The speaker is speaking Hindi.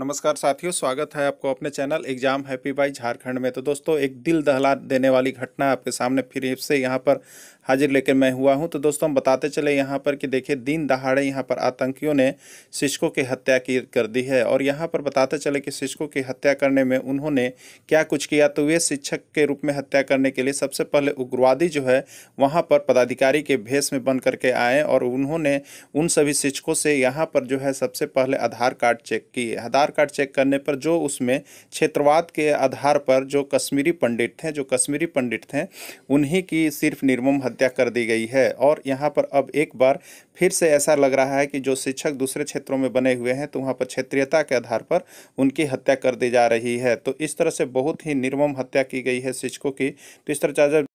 नमस्कार साथियों स्वागत है आपको अपने channel exam happy by Jharkhand में तो दोस्तों एक दिल दहला देने वाली घटना आपके सामने फिर से यहाँ पर हाजिर लेकर मैं हुआ हूं तो दोस्तों हम बताते चले यहां पर कि देखिए दिन दहाड़े यहां पर आतंकियों ने शिक्षकों की हत्या की कर दी है और यहां पर बताते चले कि शिक्षकों की हत्या करने में उन्होंने क्या कुछ किया तो वे शिक्षक के रूप में हत्या करने के लिए सबसे पहले उग्रवादी जो है वहाँ पर पदाधिकारी के भेष में बन करके आए और उन्होंने उन सभी शिक्षकों से यहाँ पर जो है सबसे पहले आधार कार्ड चेक किए आधार कार्ड चेक करने पर जो उसमें क्षेत्रवाद के आधार पर जो कश्मीरी पंडित थे जो कश्मीरी पंडित थे उन्हीं की सिर्फ निर्मम हत्या कर दी गई है और यहाँ पर अब एक बार फिर से ऐसा लग रहा है कि जो शिक्षक दूसरे क्षेत्रों में बने हुए हैं तो वहाँ पर क्षेत्रीयता के आधार पर उनकी हत्या कर दी जा रही है तो इस तरह से बहुत ही निर्मम हत्या की गई है शिक्षकों की तो इस तरह